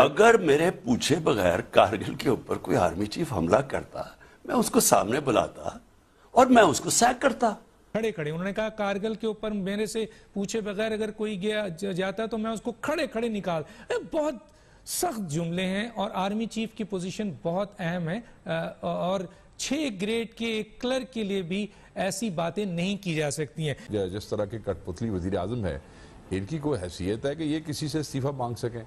अगर मेरे पूछे बगैर कारगिल के ऊपर कोई आर्मी चीफ हमला करता मैं उसको सामने बुलाता और मैं उसको सैक करता खड़े खड़े उन्होंने कहा कारगिल के ऊपर मेरे से पूछे बगैर अगर कोई गया जाता तो मैं उसको खड़े खड़े निकाल बहुत सख्त जुमले हैं और आर्मी चीफ की पोजीशन बहुत अहम है और छह ग्रेड के एक क्लर्क के लिए भी ऐसी बातें नहीं की जा सकती हैं जिस तरह के कठपुतली वजीर आजम है इनकी कोई हैसियत है कि ये किसी से इस्तीफा मांग सकें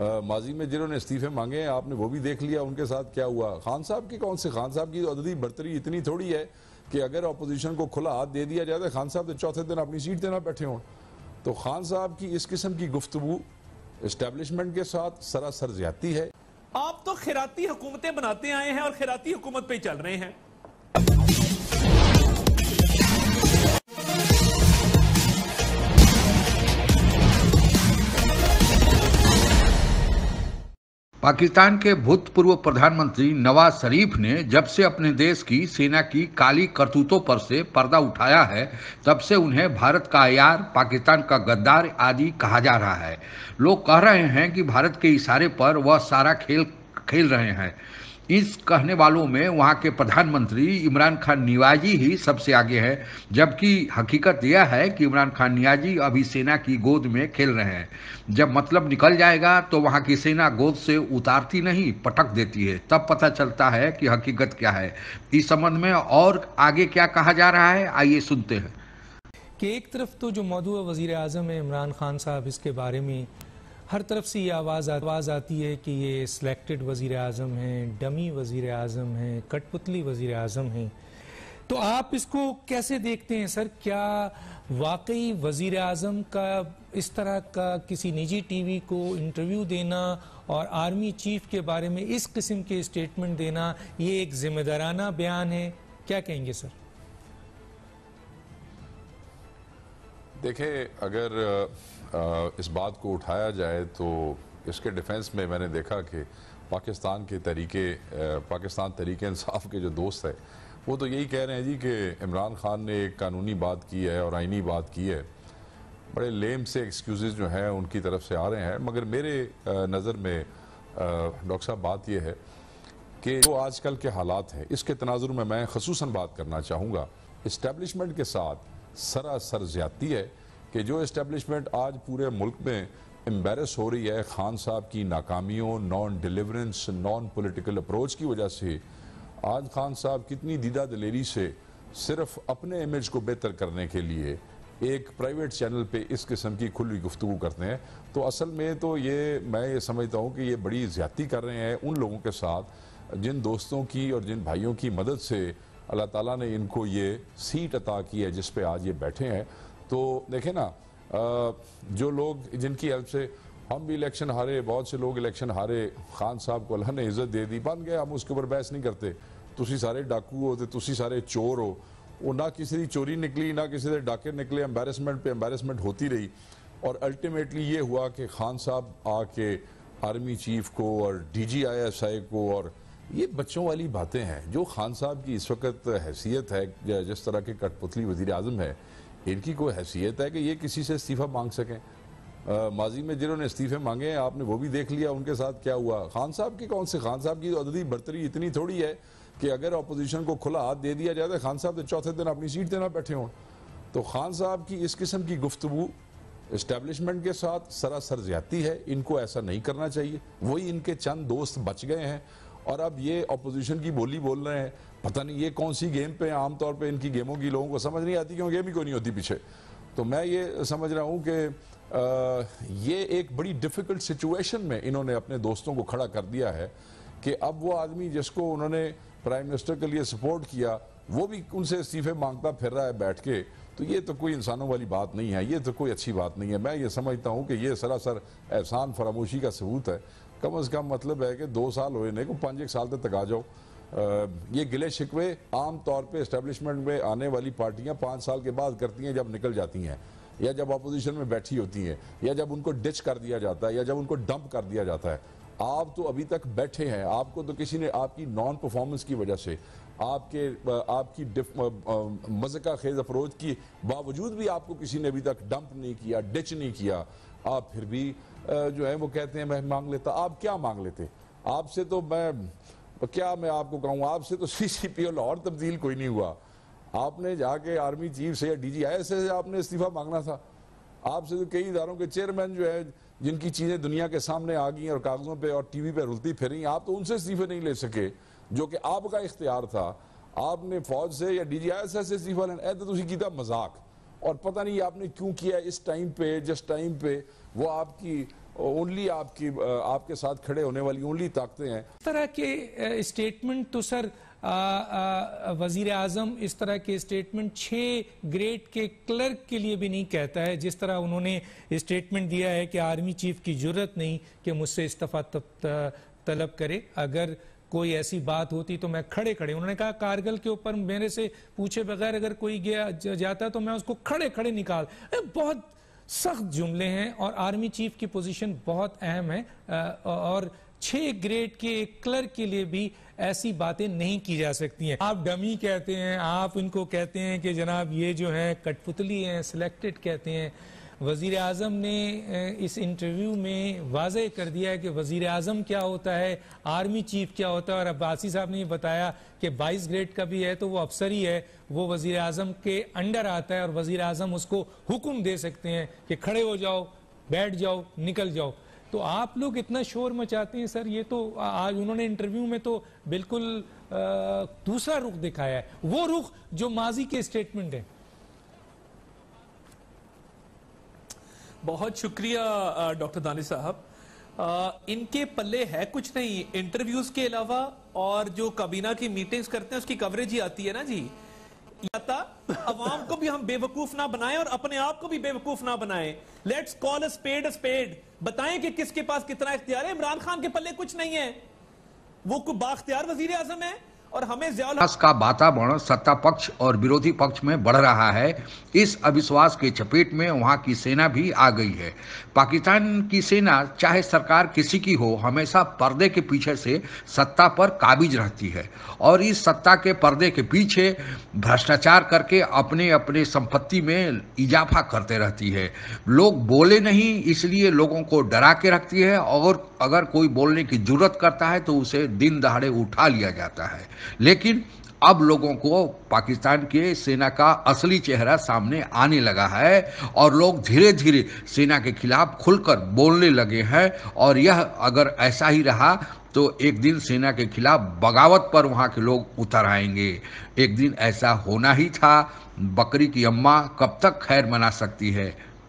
माजी में जिन्होंने इस्तीफे मांगे हैं आपने वो भी देख लिया उनके साथ क्या हुआ खान साहब की कौन से खान साहब की तो अदली बर्तरी इतनी थोड़ी है कि अगर अपोजिशन को खुला हाथ दे दिया जाए तो खान साहब तो चौथे दिन अपनी सीट देना बैठे हों तो खान साहब की इस किस्म की गुफ्तु इस्टेब्लिशमेंट के साथ सरासर ज्यादा है आप तो खिराती हुकूमतें बनाते आए हैं और खिराती हुकूमत पे चल रहे हैं पाकिस्तान के भूतपूर्व प्रधानमंत्री नवाज शरीफ ने जब से अपने देश की सेना की काली करतूतों पर से पर्दा उठाया है तब से उन्हें भारत का यार पाकिस्तान का गद्दार आदि कहा जा रहा है लोग कह रहे हैं कि भारत के इशारे पर वह सारा खेल खेल रहे हैं इस कहने वालों में वहाँ के प्रधानमंत्री इमरान खान नियाजी ही सबसे आगे हैं जबकि हकीकत यह है कि इमरान खान नियाजी अभी सेना की गोद में खेल रहे हैं जब मतलब निकल जाएगा तो वहाँ की सेना गोद से उतारती नहीं पटक देती है तब पता चलता है कि हकीकत क्या है इस संबंध में और आगे क्या कहा जा रहा है आइए सुनते हैं कि एक तरफ तो जो मौजूद वज़ी अजम है इमरान खान साहब इसके बारे में हर तरफ से ये आवाज़ आवाज़ आती है कि ये सिलेक्टेड वज़ी अजम हैं डमी वज़ी अजम हैं कठपुतली वज़ी अजम हैं तो आप इसको कैसे देखते हैं सर क्या वाकई वज़ी अजम का इस तरह का किसी निजी टी वी को इंटरव्यू देना और आर्मी चीफ के बारे में इस किस्म के स्टेटमेंट देना ये एक जिम्मेदाराना बयान है क्या कहेंगे सर देखें अगर इस बात को उठाया जाए तो इसके डिफेंस में मैंने देखा कि पाकिस्तान के तरीके पाकिस्तान तरीके इंसाफ के जो दोस्त है वो तो यही कह रहे हैं जी कि इमरान खान ने एक कानूनी बात की है और आइनी बात की है बड़े लेम से एक्सक्यूज़ जो हैं उनकी तरफ से आ रहे हैं मगर मेरे नज़र में डॉक्टर साहब बात यह है कि जो आजकल के हालात हैं इसके तनाजुर में मैं खसूस बात करना चाहूँगा इस्टेबलिशमेंट के साथ सरासर ज्यादती है कि जो इस्टेबलिशमेंट आज पूरे मुल्क में एम्बेरस हो रही है खान साहब की नाकामियों non deliverance non political approach की वजह से आज खान साहब कितनी दीदा दलेरी से सिर्फ अपने इमेज को बेहतर करने के लिए एक प्राइवेट चैनल पे इस किस्म की खुली गुफ्तु करते हैं तो असल में तो ये मैं ये समझता हूँ कि ये बड़ी ज्यादती कर रहे हैं उन लोगों के साथ जिन दोस्तों की और जिन भाइयों की मदद से अल्लाह ताला ने इनको ये सीट अता की है जिस पे आज ये बैठे हैं तो देखें ना जो लोग जिनकी हेल्प से हम भी इलेक्शन हारे बहुत से लोग इलेक्शन हारे खान साहब को अल्लाह ने इज्जत दे दी बन गए हम उसके ऊपर बहस नहीं करते तुम सारे डाकू हो तो तुम सारे चोर हो वो ना किसी की चोरी निकली ना किसी के डाके निकले एम्बेरसमेंट पे एम्बेरसमेंट होती रही और अल्टीमेटली ये हुआ कि खान साहब आके आर्मी चीफ को और D G I S I को और ये बच्चों वाली बातें हैं जो खान साहब की इस वक्त हैसियत है जिस तरह के कठपुतली वजीर अजम है इनकी कोई हैसियत है कि ये किसी से इस्तीफ़ा मांग सकें माजी में जिन्होंने इस्तीफ़े मांगे आपने वो भी देख लिया उनके साथ क्या हुआ खान साहब की कौन से खान साहब की तो अददी बढ़तरी इतनी थोड़ी है कि अगर अपोजिशन को खुला हाथ दे दिया जाए तो खान साहब तो चौथे दिन अपनी सीट देना बैठे हों तो खान साहब की इस किस्म की गुफ्तु इस्टेबलिशमेंट के साथ सरासर ज्यादती है इनको ऐसा नहीं करना चाहिए वही इनके चंद दोस्त बच गए हैं और अब ये अपोजिशन की बोली बोल रहे हैं पता नहीं ये कौन सी गेम पे आमतौर पर इनकी गेमों की लोगों को समझ नहीं आती क्यों गेम ही क्यों नहीं होती पीछे तो मैं ये समझ रहा हूँ कि ये एक बड़ी डिफ़िकल्ट सिचुएशन में इन्होंने अपने दोस्तों को खड़ा कर दिया है कि अब वो आदमी जिसको उन्होंने प्राइम मिनिस्टर के लिए सपोर्ट किया वो भी उनसे इस्तीफे मांगता फिर रहा है बैठ के तो ये तो कोई इंसानों वाली बात नहीं है ये तो कोई अच्छी बात नहीं है मैं ये समझता हूँ कि ये सरासर एहसान फरामोशी का सबूत है कम अज़ कम मतलब है कि दो साल हो को पाँच एक साल तक तक आ जाओ ये गिले शिकवे आम तौर पे इस्टेब्लिशमेंट में आने वाली पार्टियां पाँच साल के बाद करती हैं जब निकल जाती हैं या जब अपोजिशन में बैठी होती हैं या जब उनको डिच कर दिया जाता है या जब उनको डंप कर दिया जाता है आप तो अभी तक बैठे हैं आपको तो किसी ने आपकी नॉन परफॉर्मेंस की वजह से आपके आपकी मज़का खेज अफरोज की बावजूद भी आपको किसी ने अभी तक डंप नहीं किया डिच नहीं किया आप फिर भी जो है वो कहते हैं मैं मांग लेता आप क्या मांग लेते आपसे तो मैं क्या मैं आपको कहूँ आपसे तो सी सी पी ओ लाहौर तब्दील कोई नहीं हुआ आपने जाके आर्मी चीफ से या डी जी आई से आपने इस्तीफा मांगना था आपसे तो कई इदारों के चेयरमैन जो है जिनकी चीज़ें दुनिया के सामने आ गई और कागज़ों पर और टी वी पर रुलती फिरी आप तो उनसे इस्तीफे नहीं ले सके जो कि आपका इख्तियार था आपने फौज से या डी जी आई एस से इस्तीफा लेना ए तो था मजाक और पता नहीं आपने क्यों किया इस टाइम पे जिस टाइम पे वो आपकी ओनली आपकी आपके साथ खड़े होने वाली ओनली ताकतें हैं इस तरह के स्टेटमेंट तो सर वजीर आजम इस तरह के स्टेटमेंट छः ग्रेड के क्लर्क के लिए भी नहीं कहता है जिस तरह उन्होंने स्टेटमेंट दिया है कि आर्मी चीफ की जरूरत नहीं कि मुझसे इस्तीफा तलब करे अगर कोई ऐसी बात होती तो मैं खड़े खड़े उन्होंने कहा कारगिल के ऊपर मेरे से पूछे बगैर अगर कोई गया जाता तो मैं उसको खड़े खड़े निकाल बहुत सख्त जुमले हैं और आर्मी चीफ की पोजीशन बहुत अहम है और छह ग्रेड के एक क्लर्क के लिए भी ऐसी बातें नहीं की जा सकती हैं आप डमी कहते हैं आप इनको कहते हैं कि जनाब ये जो है कठपुतली है सिलेक्टेड कहते हैं वज़ी अजम ने इस इंटरव्यू में वाज कर दिया है कि वज़ी अजम क्या होता है आर्मी चीफ क्या होता है और अब्बासी साहब ने बताया कि बाईस ग्रेड का भी है तो वो अफसर ही है वो वज़ी अजम के अंडर आता है और वज़ी अजम उसको हुक्म दे सकते हैं कि खड़े हो जाओ बैठ जाओ निकल जाओ तो आप लोग इतना शोर मचाते हैं सर ये तो आज उन्होंने इंटरव्यू में तो बिल्कुल दूसरा रुख दिखाया है वो रुख जो माजी के स्टेटमेंट है बहुत शुक्रिया डॉक्टर दानिश साहब इनके पल्ले है कुछ नहीं इंटरव्यूज के अलावा और जो काबीना की मीटिंग्स करते हैं उसकी कवरेज ही आती है ना जी आवाम अवाम को भी हम बेवकूफ ना बनाएं और अपने आप को भी बेवकूफ ना बनाएं let's call a spade a spade बताएं कि किसके पास कितना इख्तियार है इमरान खान के पल्ले कुछ नहीं है वो कोई बाख्तियार वजीर आजम है और हमें ज्यादा का वातावरण सत्ता पक्ष और विरोधी पक्ष में बढ़ रहा है इस अविश्वास के चपेट में वहां की सेना भी आ गई है पाकिस्तान की सेना चाहे सरकार किसी की हो हमेशा पर्दे के पीछे से सत्ता पर काबिज रहती है और इस सत्ता के पर्दे के पीछे भ्रष्टाचार करके अपने अपने संपत्ति में इजाफा करते रहती है लोग बोले नहीं इसलिए लोगों को डरा के रखती है और अगर कोई बोलने की जरूरत करता है तो उसे दिन दहाड़े उठा लिया जाता है लेकिन अब लोगों को पाकिस्तान के सेना का असली चेहरा सामने आने लगा है और लोग धीरे धीरे सेना के खिलाफ खुलकर बोलने लगे हैं और यह अगर ऐसा ही रहा तो एक दिन सेना के खिलाफ बगावत पर वहाँ के लोग उतर आएंगे एक दिन ऐसा होना ही था बकरी की अम्मा कब तक खैर मना सकती है